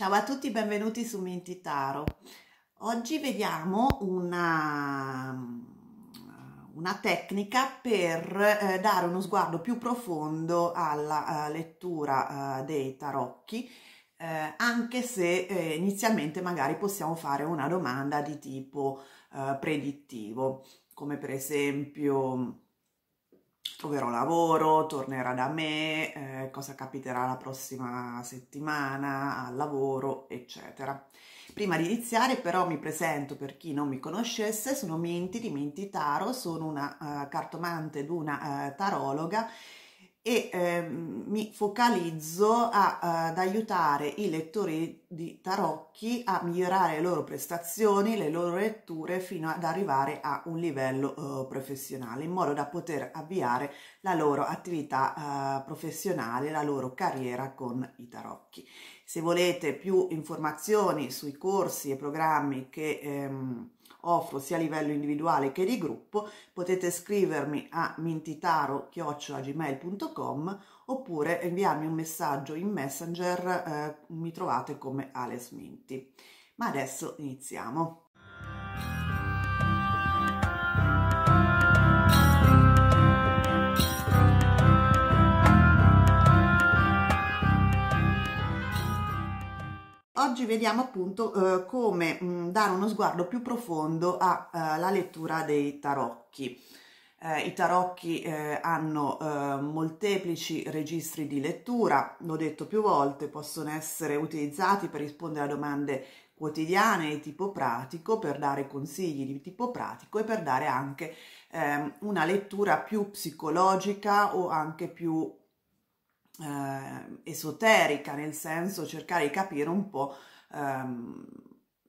Ciao a tutti, benvenuti su Mintitaro. Oggi vediamo una, una tecnica per eh, dare uno sguardo più profondo alla uh, lettura uh, dei tarocchi, eh, anche se eh, inizialmente magari possiamo fare una domanda di tipo eh, predittivo, come per esempio troverò lavoro, tornerà da me, eh, cosa capiterà la prossima settimana al lavoro, eccetera. Prima di iniziare però mi presento per chi non mi conoscesse, sono Minti di Minti Taro, sono una uh, cartomante ed una uh, eh, tarologa e eh, mi focalizzo a, eh, ad aiutare i lettori di tarocchi a migliorare le loro prestazioni, le loro letture fino ad arrivare a un livello eh, professionale in modo da poter avviare la loro attività eh, professionale, la loro carriera con i tarocchi. Se volete più informazioni sui corsi e programmi che ehm, offro sia a livello individuale che di gruppo, potete scrivermi a mintitaro-gmail.com oppure inviarmi un messaggio in Messenger, eh, mi trovate come Ales Minti. Ma adesso iniziamo. oggi vediamo appunto eh, come mh, mm, dare uno sguardo più profondo alla eh, lettura dei tarocchi. Eh, I tarocchi eh, hanno eh, molteplici registri di lettura, l'ho detto più volte, possono essere utilizzati per rispondere a domande quotidiane di tipo pratico, per dare consigli di tipo pratico e per dare anche ehm, una lettura più psicologica o anche più eh, esoterica, nel senso cercare di capire un po' ehm,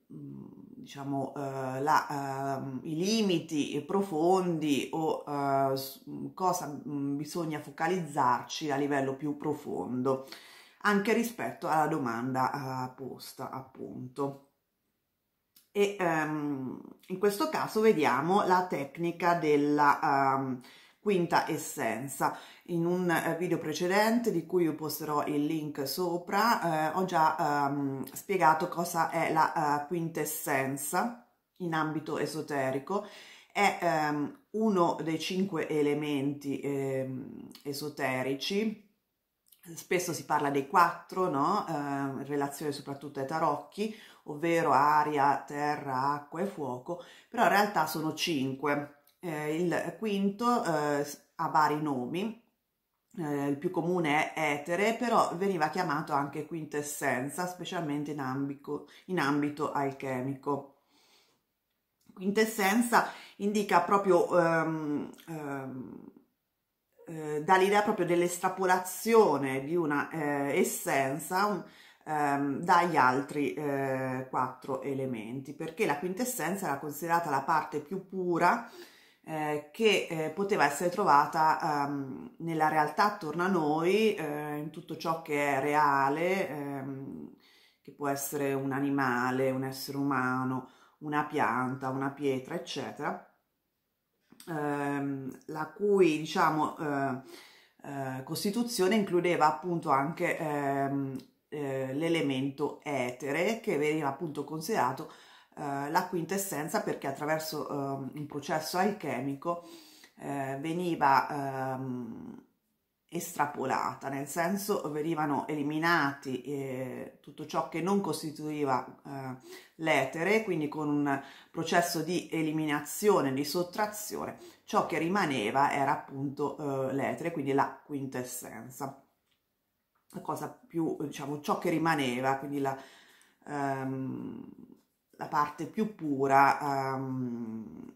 diciamo, eh, la, eh, i limiti profondi o eh, cosa mm, bisogna focalizzarci a livello più profondo, anche rispetto alla domanda eh, posta appunto. E ehm, in questo caso vediamo la tecnica della ehm, Quinta Essenza. In un eh, video precedente, di cui vi posterò il link sopra, eh, ho già ehm, spiegato cosa è la eh, quintessenza in ambito esoterico. È ehm, uno dei cinque elementi ehm, esoterici spesso si parla dei quattro, no? eh, in relazione soprattutto ai tarocchi, ovvero aria, terra, acqua e fuoco, però in realtà sono cinque. Eh, il quinto eh, ha vari nomi, eh, il più comune è etere, però veniva chiamato anche quintessenza, specialmente in, ambico, in ambito alchemico. Quintessenza indica proprio, um, um, eh, dà l'idea proprio dell'estrapolazione di una eh, essenza un, um, dagli altri eh, quattro elementi, perché la quintessenza era considerata la parte più pura eh, che eh, poteva essere trovata ehm, nella realtà attorno a noi, eh, in tutto ciò che è reale, ehm, che può essere un animale, un essere umano, una pianta, una pietra, eccetera, ehm, la cui diciamo eh, eh, costituzione includeva appunto anche ehm, eh, l'elemento etere che veniva appunto considerato eh, la quintessenza perché attraverso eh, un processo alchemico eh, veniva ehm, estrapolata, nel senso venivano eliminati eh, tutto ciò che non costituiva eh, l'etere, quindi con un processo di eliminazione, di sottrazione, ciò che rimaneva era appunto eh, l'etere, quindi la quintessenza. La cosa più, diciamo, ciò che rimaneva, quindi la, ehm, la parte più pura um,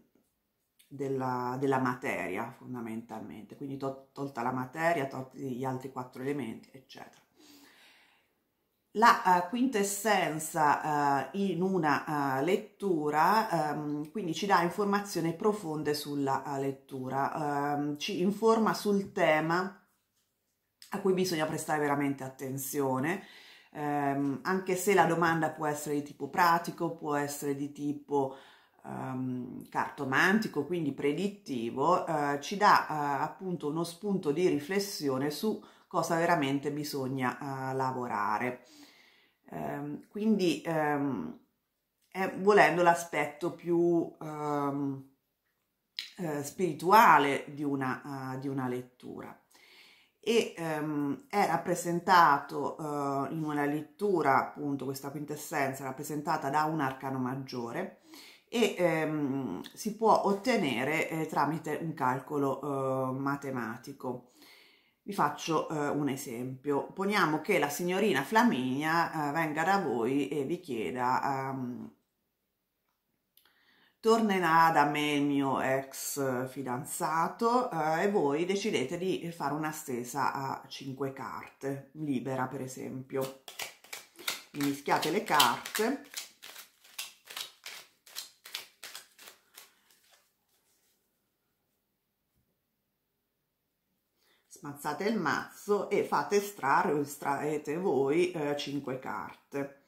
della, della, materia fondamentalmente, quindi to tolta la materia, tolti gli altri quattro elementi, eccetera. La uh, quintessenza uh, in una uh, lettura um, quindi ci dà informazioni profonde sulla lettura, um, ci informa sul tema a cui bisogna prestare veramente attenzione, ehm, anche se la domanda può essere di tipo pratico, può essere di tipo ehm, cartomantico, quindi predittivo, eh, ci dà eh, appunto uno spunto di riflessione su cosa veramente bisogna eh, lavorare. Ehm, quindi ehm, è volendo l'aspetto più ehm, eh, spirituale di una, uh, di una lettura e ehm, è rappresentato eh, in una lettura, appunto questa quintessenza rappresentata da un arcano maggiore e ehm, si può ottenere eh, tramite un calcolo eh, matematico. Vi faccio eh, un esempio. Poniamo che la signorina Flaminia eh, venga da voi e vi chieda ehm, tornerà da me il mio ex fidanzato eh, e voi decidete di fare una stesa a 5 carte, libera per esempio. Mischiate le carte smazzate il mazzo e fate estrarre o estraete voi eh, 5 carte.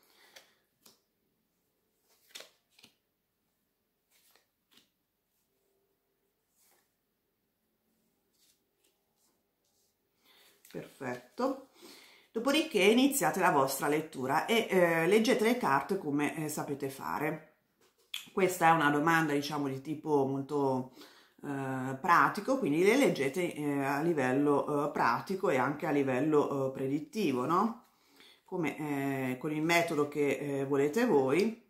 perfetto dopodiché iniziate la vostra lettura e eh, leggete le carte come eh, sapete fare questa è una domanda diciamo di tipo molto eh, pratico quindi le leggete eh, a livello eh, pratico e anche a livello eh, predittivo no? come con il metodo che volete voi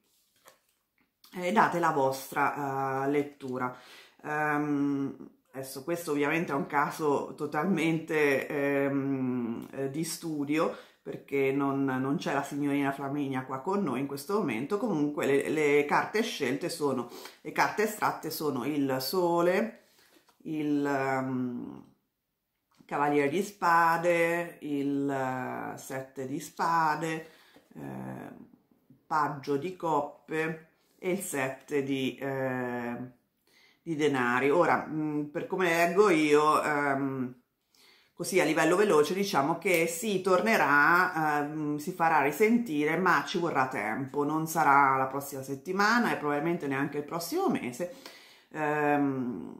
e date la vostra lettura um, Adesso questo ovviamente è un caso totalmente ehm, eh, di studio perché non, non c'è la signorina Flaminia qua con noi in questo momento, comunque le, le carte scelte sono, le carte estratte sono il sole, il um, ehm, cavaliere di spade, il uh, sette di spade, eh, paggio di coppe e il sette di... Eh, di denari. Ora, mh, mm, per come leggo io, ehm, così a livello veloce, diciamo che si tornerà, ehm, si farà risentire, ma ci vorrà tempo, non sarà la prossima settimana e probabilmente neanche il prossimo mese. Ehm,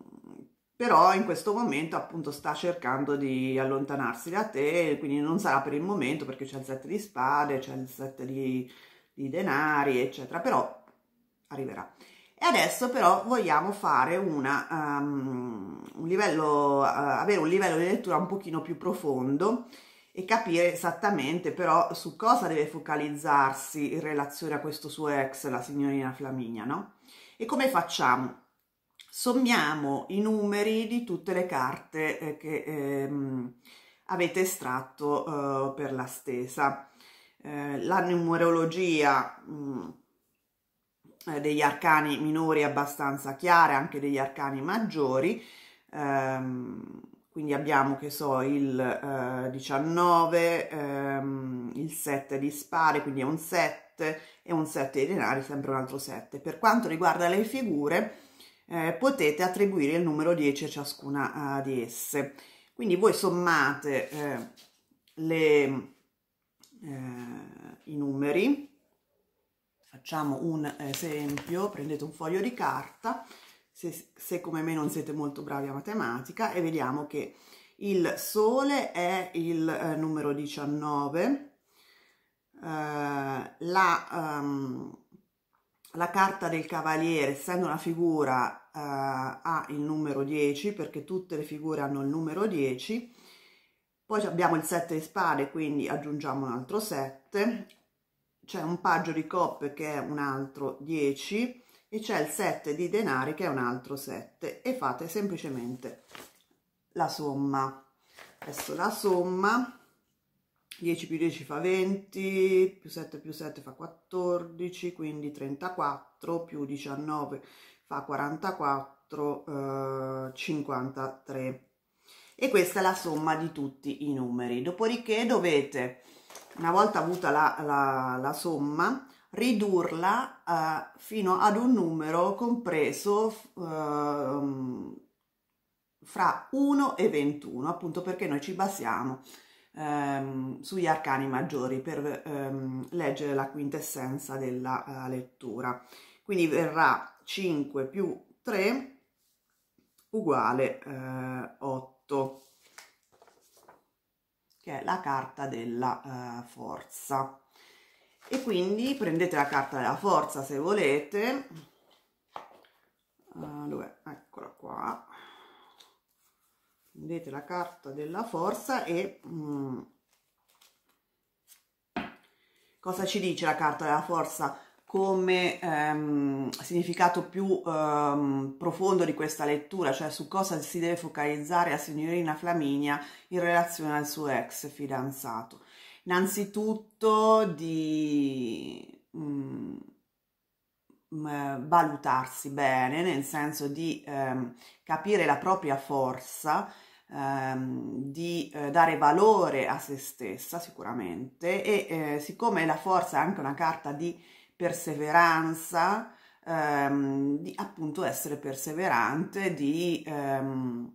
però in questo momento appunto sta cercando di allontanarsi da te, quindi non sarà per il momento perché c'è il set di spade, c'è il set di, di denari, eccetera, però arriverà e adesso però vogliamo fare una, um, un livello, uh, avere un livello di lettura un pochino più profondo e capire esattamente però su cosa deve focalizzarsi in relazione a questo suo ex, la signorina Flaminia, no? E come facciamo? Sommiamo i numeri di tutte le carte eh, che ehm, avete estratto eh, per la stesa. Eh, la numerologia... Mh, mm, eh, degli arcani minori abbastanza chiare, anche degli arcani maggiori, ehm, quindi abbiamo che so il eh, 19, ehm, il 7 di spade, quindi è un 7 e un 7 di denari, sempre un altro 7. Per quanto riguarda le figure eh, potete attribuire il numero 10 a ciascuna eh, di esse. Quindi voi sommate eh, le, eh, i numeri Facciamo un esempio, prendete un foglio di carta, se, se come me non siete molto bravi a matematica, e vediamo che il Sole è il eh, numero 19, eh, la, um, la, carta del Cavaliere, essendo una figura, eh, ha il numero 10, perché tutte le figure hanno il numero 10, poi abbiamo il 7 di spade, quindi aggiungiamo un altro 7, c'è un paggio di coppe che è un altro 10 e c'è il 7 di denari che è un altro 7 e fate semplicemente la somma adesso la somma 10 più 10 fa 20 più 7 più 7 fa 14 quindi 34 più 19 fa 44 eh, 53 e questa è la somma di tutti i numeri dopodiché dovete una volta avuta la, la, la somma, ridurla eh, fino ad un numero compreso eh, fra 1 e 21, appunto perché noi ci basiamo ehm, sugli arcani maggiori per ehm, leggere la quintessenza della eh, lettura. Quindi verrà 5 più 3 uguale 8. Eh, che è la carta della eh, forza. E quindi prendete la carta della forza se volete. Uh, Eccola qua. Prendete la carta della forza e... Mm, cosa ci dice la carta della forza? come ehm, significato più ehm, profondo di questa lettura, cioè su cosa si deve focalizzare la signorina Flaminia in relazione al suo ex fidanzato. Innanzitutto di mh, mm, valutarsi bene, nel senso di ehm, capire la propria forza, ehm, di eh, dare valore a se stessa sicuramente e eh, siccome la forza è anche una carta di perseveranza, ehm, di appunto essere perseverante, di ehm,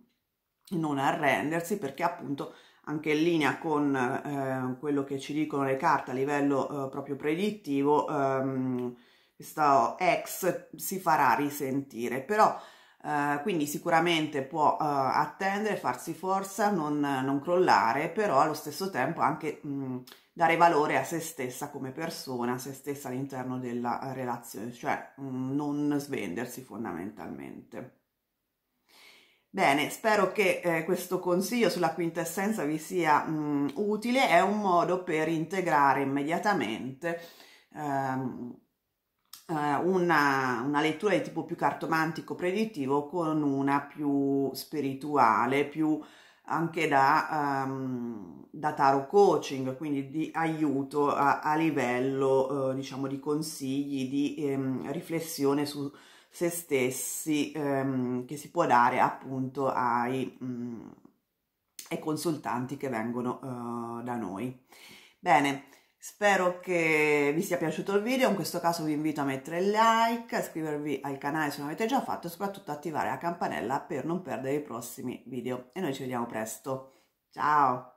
non arrendersi perché appunto anche in linea con eh, quello che ci dicono le carte a livello eh, proprio predittivo, ehm, questo ex si farà risentire, però eh, quindi sicuramente può uh, attendere, farsi forza, non, non, crollare, però allo stesso tempo anche mh, mm, dare valore a se stessa come persona, a se stessa all'interno della relazione, cioè mh, mm, non svendersi fondamentalmente. Bene, spero che eh, questo consiglio sulla quintessenza vi sia mh, mm, utile, è un modo per integrare immediatamente ehm, eh, una, una, lettura di tipo più cartomantico predittivo con una più spirituale, più anche da, um, da tarot coaching, quindi di aiuto a, a livello eh, diciamo di consigli, di ehm, riflessione su se stessi ehm, che si può dare appunto ai, mh, mm, ai consultanti che vengono eh, da noi. Bene, Spero che vi sia piaciuto il video, in questo caso vi invito a mettere like, a iscrivervi al canale se non l'avete già fatto e soprattutto attivare la campanella per non perdere i prossimi video. E noi ci vediamo presto. Ciao!